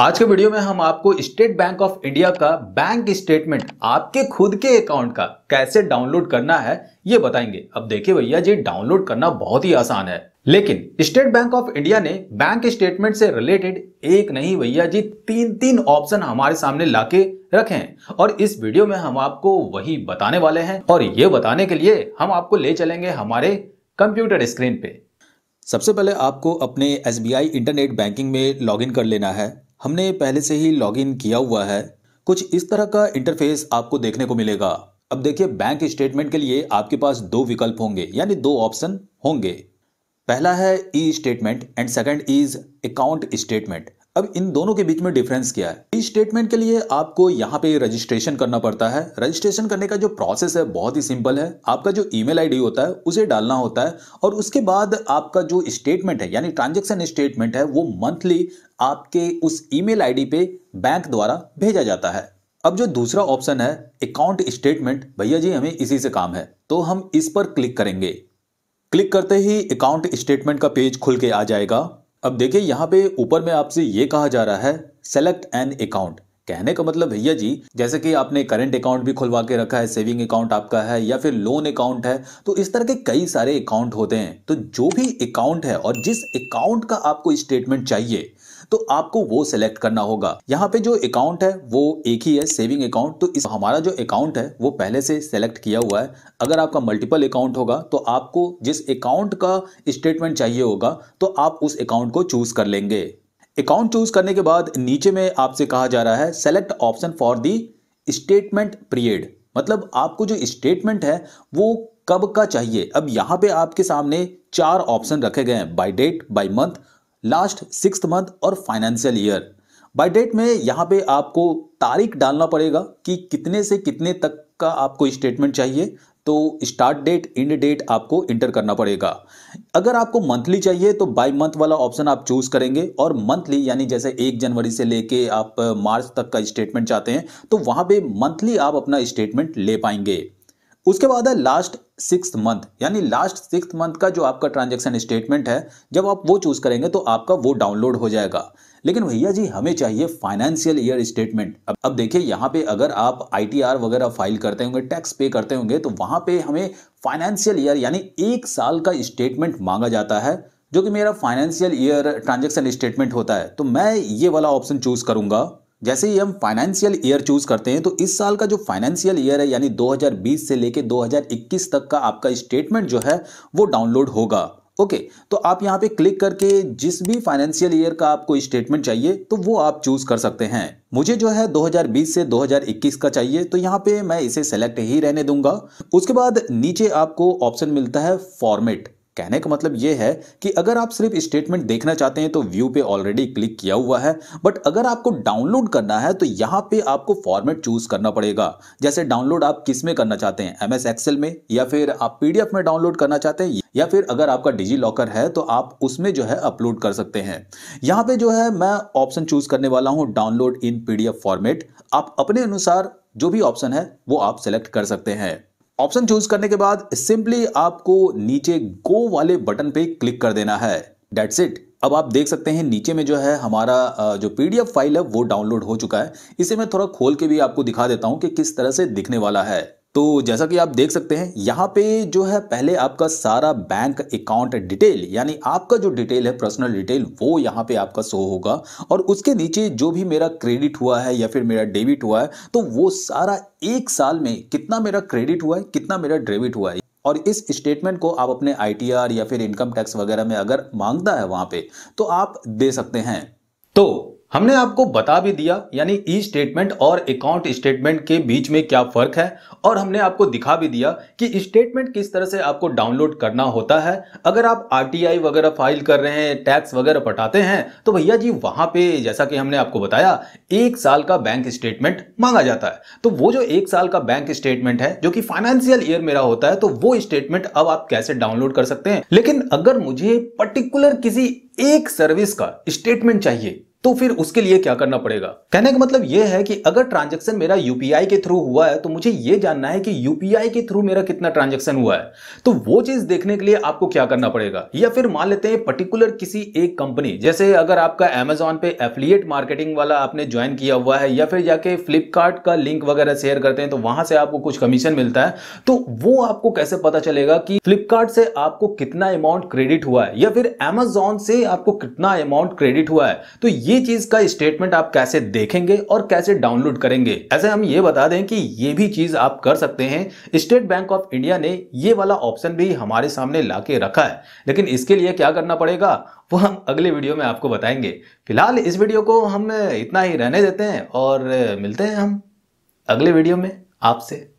आज के वीडियो में हम आपको स्टेट बैंक ऑफ इंडिया का बैंक स्टेटमेंट आपके खुद के अकाउंट का कैसे डाउनलोड करना है ये बताएंगे अब देखिए भैया जी डाउनलोड करना बहुत ही आसान है लेकिन स्टेट बैंक ऑफ इंडिया ने बैंक स्टेटमेंट से रिलेटेड एक नहीं भैया जी तीन तीन ऑप्शन हमारे सामने लाके रखे और इस वीडियो में हम आपको वही बताने वाले हैं और ये बताने के लिए हम आपको ले चलेंगे हमारे कंप्यूटर स्क्रीन पे सबसे पहले आपको अपने एस इंटरनेट बैंकिंग में लॉगिन कर लेना है हमने पहले से ही लॉगिन किया हुआ है कुछ इस तरह का इंटरफेस आपको देखने को मिलेगा अब देखिए बैंक स्टेटमेंट के लिए आपके पास दो विकल्प होंगे यानी दो ऑप्शन होंगे पहला है e statement and second is account statement अब इन दोनों के बीच में डिफरेंस क्या है ई स्टेटमेंट के लिए आपको यहाँ पे रजिस्ट्रेशन करना पड़ता है रजिस्ट्रेशन करने का जो प्रोसेस है बहुत ही सिंपल है आपका जो ईमेल आईडी होता है उसे डालना होता है और उसके बाद आपका जो स्टेटमेंट है यानी ट्रांजेक्शन स्टेटमेंट है वो मंथली आपके उस ईमेल मेल पे बैंक द्वारा भेजा जाता है अब जो दूसरा ऑप्शन है अकाउंट स्टेटमेंट भैया जी हमें इसी से काम है तो हम इस पर क्लिक करेंगे क्लिक करते ही अकाउंट स्टेटमेंट का पेज खुल के आ जाएगा अब देखिए यहां पे ऊपर में आपसे ये कहा जा रहा है सेलेक्ट एन अकाउंट कहने का मतलब भैया जी जैसे कि आपने करंट अकाउंट भी खुलवा के रखा है सेविंग अकाउंट आपका है या फिर लोन अकाउंट है तो इस तरह के कई सारे अकाउंट होते हैं तो जो भी अकाउंट है और जिस अकाउंट का आपको स्टेटमेंट चाहिए तो आपको वो सिलेक्ट करना होगा यहाँ पे जो अकाउंट है वो एक ही है सेविंग अकाउंट तो इस हमारा जो अकाउंट है वो पहले से सेलेक्ट किया हुआ है अगर आपका मल्टीपल अकाउंट होगा तो आपको जिस अकाउंट का स्टेटमेंट चाहिए होगा तो आप उस अकाउंट को चूज कर लेंगे अकाउंट चूज करने के बाद नीचे में आपसे कहा जा रहा है select option for the statement period मतलब आपको जो स्टेटमेंट है वो कब का चाहिए अब यहां पे आपके सामने चार ऑप्शन रखे गए हैं by date by month last six month और फाइनेंशियल ईयर बाय डेट में यहां पे आपको तारीख डालना पड़ेगा कि कितने से कितने तक का आपको स्टेटमेंट चाहिए तो स्टार्ट डेट इंड डेट आपको इंटर करना पड़ेगा अगर आपको मंथली चाहिए तो बाय मंथ वाला ऑप्शन आप चूज़ करेंगे और मंथली यानी जैसे एक जनवरी से लेके आप मार्च तक का स्टेटमेंट चाहते हैं तो वहां पे मंथली आप अपना स्टेटमेंट ले पाएंगे उसके बाद है लास्ट सिक्स मंथ यानी लास्ट सिक्स मंथ का जो आपका ट्रांजेक्शन स्टेटमेंट है जब आप वो चूज करेंगे तो आपका वो डाउनलोड हो जाएगा लेकिन भैया जी हमें चाहिए फाइनेंशियल ईयर स्टेटमेंट अब अब देखिए यहाँ पे अगर आप आई वगैरह फाइल करते होंगे टैक्स पे करते होंगे तो वहां पे हमें फाइनेंशियल ईयर यानी एक साल का स्टेटमेंट मांगा जाता है जो कि मेरा फाइनेंशियल ईयर ट्रांजेक्शन स्टेटमेंट होता है तो मैं ये वाला ऑप्शन चूज करूंगा जैसे ही हम फाइनेंशियल ईयर चूज करते हैं तो इस साल का जो फाइनेंशियल ईयर है यानी 2020 से लेके 2021 तक का आपका स्टेटमेंट जो है वो डाउनलोड होगा ओके okay, तो आप यहाँ पे क्लिक करके जिस भी फाइनेंशियल ईयर का आपको स्टेटमेंट चाहिए तो वो आप चूज कर सकते हैं मुझे जो है 2020 से 2021 का चाहिए तो यहाँ पे मैं इसे सेलेक्ट ही रहने दूंगा उसके बाद नीचे आपको ऑप्शन मिलता है फॉर्मेट कहने का मतलब यह है कि अगर आप सिर्फ स्टेटमेंट देखना चाहते हैं तो व्यू पे ऑलरेडी क्लिक किया हुआ है बट अगर आपको डाउनलोड करना है तो यहाँ पे आपको फॉर्मेट चूज करना पड़ेगा जैसे डाउनलोड आप किस में करना चाहते हैं एम एक्सेल में या फिर आप पीडीएफ में डाउनलोड करना चाहते हैं या फिर अगर आपका डिजी लॉकर है तो आप उसमें जो है अपलोड कर सकते हैं यहाँ पे जो है मैं ऑप्शन चूज करने वाला हूँ डाउनलोड इन पीडीएफ फॉर्मेट आप अपने अनुसार जो भी ऑप्शन है वो आप सेलेक्ट कर सकते हैं ऑप्शन चूज करने के बाद सिंपली आपको नीचे गो वाले बटन पे क्लिक कर देना है डेट्स इट अब आप देख सकते हैं नीचे में जो है हमारा जो पीडीएफ फाइल है वो डाउनलोड हो चुका है इसे मैं थोड़ा खोल के भी आपको दिखा देता हूं कि किस तरह से दिखने वाला है तो जैसा कि आप देख सकते हैं यहाँ पे जो है पहले आपका सारा बैंक अकाउंट डिटेल यानी आपका जो डिटेल है पर्सनल डिटेल वो यहाँ पे आपका शो होगा और उसके नीचे जो भी मेरा क्रेडिट हुआ है या फिर मेरा डेबिट हुआ है तो वो सारा एक साल में कितना मेरा क्रेडिट हुआ है कितना मेरा डेबिट हुआ है और इस स्टेटमेंट को आप अपने आई या फिर इनकम टैक्स वगैरह में अगर मांगता है वहां पे तो आप दे सकते हैं तो हमने आपको बता भी दिया यानी ई स्टेटमेंट और अकाउंट स्टेटमेंट के बीच में क्या फ़र्क है और हमने आपको दिखा भी दिया कि स्टेटमेंट किस तरह से आपको डाउनलोड करना होता है अगर आप आरटीआई वगैरह फाइल कर रहे हैं टैक्स वगैरह पटाते हैं तो भैया जी वहां पे जैसा कि हमने आपको बताया एक साल का बैंक स्टेटमेंट मांगा जाता है तो वो जो एक साल का बैंक स्टेटमेंट है जो कि फाइनेंशियल ईयर मेरा होता है तो वो स्टेटमेंट अब आप कैसे डाउनलोड कर सकते हैं लेकिन अगर मुझे पर्टिकुलर किसी एक सर्विस का स्टेटमेंट चाहिए तो फिर उसके लिए क्या करना पड़ेगा कहने का मतलब यह है कि अगर ट्रांजेक्शन मेरा यूपीआई के थ्रू हुआ है तो मुझे यह जानना है कि यूपीआई के थ्रू मेरा कितना ट्रांजेक्शन हुआ है तो वो चीज देखने के लिए आपको क्या करना पड़ेगा या फिर मान लेते हैं पर्टिकुलर किसी एक कंपनी जैसे अगर आपका एमेजॉन पे एफिलियट मार्केटिंग वाला आपने ज्वाइन किया हुआ है या फिर जाके फ्लिपकार्ट का लिंक वगैरह शेयर करते हैं तो वहां से आपको कुछ कमीशन मिलता है तो वो आपको कैसे पता चलेगा कि फ्लिपकार्ट से आपको कितना अमाउंट क्रेडिट हुआ है या फिर एमेजॉन से आपको कितना अमाउंट क्रेडिट हुआ है तो ये चीज का स्टेटमेंट आप कैसे देखेंगे और कैसे डाउनलोड करेंगे ऐसे हम ये बता दें कि ये भी चीज आप कर सकते हैं स्टेट बैंक ऑफ इंडिया ने ये वाला ऑप्शन भी हमारे सामने ला के रखा है लेकिन इसके लिए क्या करना पड़ेगा वो हम अगले वीडियो में आपको बताएंगे फिलहाल इस वीडियो को हम इतना ही रहने देते हैं और मिलते हैं हम अगले वीडियो में आपसे